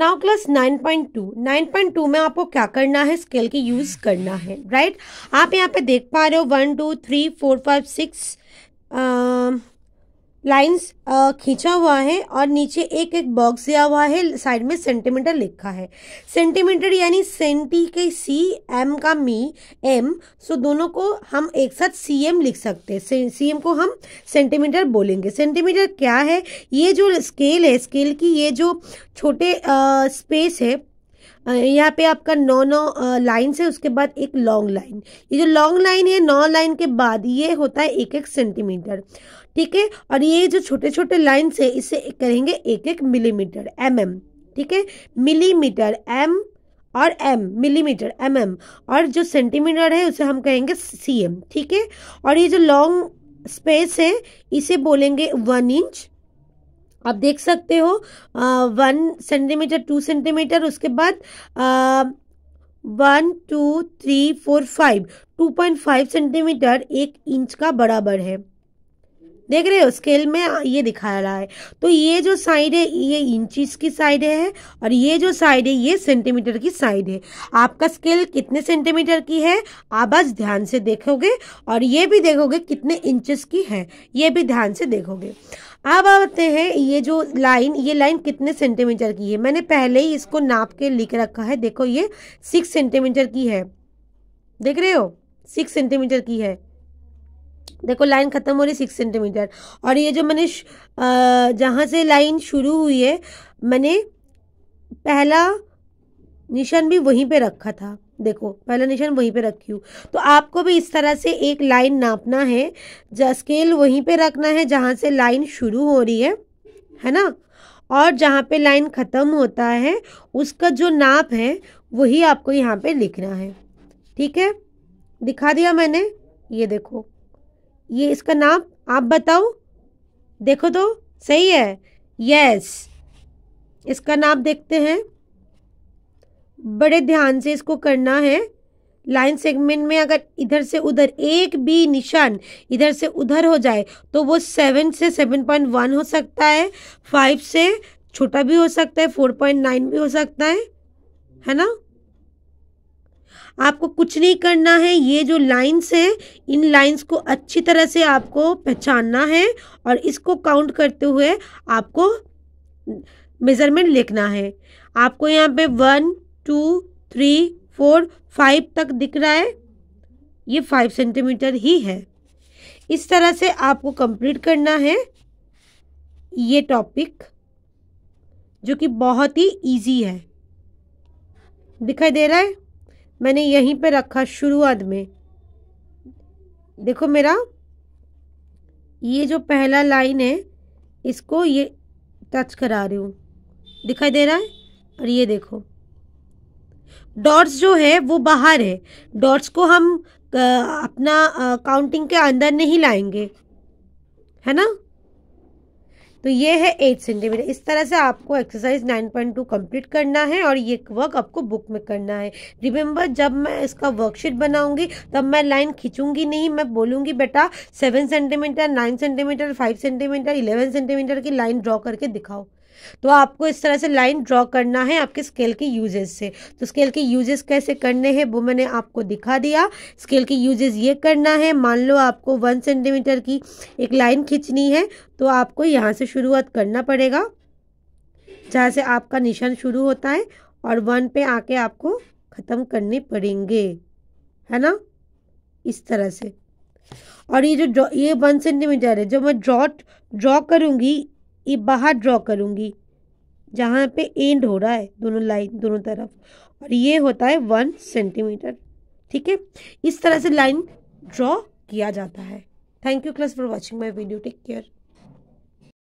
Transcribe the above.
Now class 9.2 9.2 में आपको क्या करना है स्केल की यूज़ करना है राइट right? आप यहाँ पे देख पा रहे हो one two three four five six lines खींचा हुआ है और नीचे एक एक बॉक्स दिया हुआ है साइड में सेंटीमीटर लिखा है सेंटीमीटर यानी सेंटी के सी एम का मी एम सो दोनों को हम एक साथ सी एम लिख सकते हैं सी एम को हम सेंटीमीटर बोलेंगे सेंटीमीटर क्या है ये जो स्केल है स्केल की ये जो छोटे स्पेस है यहाँ पे आपका नौ नौ लाइन्स है उसके बाद एक लॉन्ग लाइन ये जो लॉन्ग लाइन है नौ लाइन के बाद ये होता है एक एक सेंटीमीटर ठीक है और ये जो छोटे छोटे लाइन्स है इसे करेंगे एक एक मिलीमीटर एम एम ठीक है मिलीमीटर एम और एम मिलीमीटर एम एम और जो सेंटीमीटर है उसे हम कहेंगे सी एम ठीक है और ये जो लॉन्ग स्पेस है इसे बोलेंगे वन इंच आप देख सकते हो वन सेंटीमीटर टू सेंटीमीटर उसके बाद one two three four five two point five centimetre एक इंच का बराबर है देख रहे हो स्केल में ये दिखा रहा है तो ये जो साइड है ये इंचिस की साइड है और ये जो साइड है ये सेंटीमीटर की साइड है आपका स्केल कितने सेंटीमीटर की है आप बस ध्यान से देखोगे और ये भी देखोगे कितने इंचेस की है ये भी ध्यान से देखोगे अब आते हैं ये जो लाइन ये लाइन कितने सेंटीमीटर की है मैंने पहले ही इसको नाप के लिख रखा है देखो ये सिक्स सेंटीमीटर की है देख रहे हो सिक्स सेंटीमीटर की है देखो लाइन ख़त्म हो रही सिक्स सेंटीमीटर और ये जो मैंने जहाँ से लाइन शुरू हुई है मैंने पहला निशान भी वहीं पे रखा था देखो पहला निशान वहीं पे रखी हूँ तो आपको भी इस तरह से एक लाइन नापना है स्केल वहीं पे रखना है जहाँ से लाइन शुरू हो रही है है ना और जहाँ पे लाइन ख़त्म होता है उसका जो नाप है वही आपको यहाँ पे लिखना है ठीक है दिखा दिया मैंने ये देखो ये इसका नाम आप बताओ देखो तो सही है यस इसका नाम देखते हैं बड़े ध्यान से इसको करना है लाइन सेगमेंट में अगर इधर से उधर एक भी निशान इधर से उधर हो जाए तो वो सेवन से सेवन पॉइंट वन हो सकता है फाइव से छोटा भी हो सकता है फोर पॉइंट नाइन भी हो सकता है है ना आपको कुछ नहीं करना है ये जो लाइंस है इन लाइंस को अच्छी तरह से आपको पहचानना है और इसको काउंट करते हुए आपको मेज़रमेंट लिखना है आपको यहाँ पे one two three four five तक दिख रहा है ये फाइव सेंटीमीटर ही है इस तरह से आपको कंप्लीट करना है ये टॉपिक जो कि बहुत ही इजी है दिखाई दे रहा है मैंने यहीं पे रखा शुरुआत में देखो मेरा ये जो पहला लाइन है इसको ये टच करा रही हूँ दिखाई दे रहा है और ये देखो डॉट्स जो है वो बाहर है डॉट्स को हम अपना काउंटिंग के अंदर नहीं लाएंगे है ना तो ये है एट सेंटीमीटर इस तरह से आपको exercise nine point two complete करना है और ये वर्क आपको बुक में करना है रिमेंबर जब मैं इसका वर्कशीट बनाऊंगी तब मैं लाइन खींचूंगी नहीं मैं बोलूंगी बेटा seven centimetre nine centimetre five centimetre eleven centimetre की लाइन ड्रॉ करके दिखाओ तो आपको इस तरह से लाइन ड्रॉ करना है आपके स्केल के यूजेस से तो स्केल के यूजेस कैसे करने हैं वो मैंने आपको दिखा दिया स्केल के यूजेस ये करना है मान लो आपको वन सेंटीमीटर की एक लाइन खींचनी है तो आपको यहाँ से शुरुआत करना पड़ेगा जहाँ से आपका निशान शुरू होता है और वन पे आके आपको ख़त्म करने पड़ेंगे है ना इस तरह से और ये जो ड्रॉ ये वन सेंटीमीटर है जो मैं ड्रॉ ड्रॉ करूँगी ये बाहर ड्रॉ करूँगी जहाँ पे एंड हो रहा है दोनों लाइन दोनों तरफ और ये होता है वन सेंटीमीटर ठीक है इस तरह से लाइन ड्रॉ किया जाता है thank you class for watching my video take care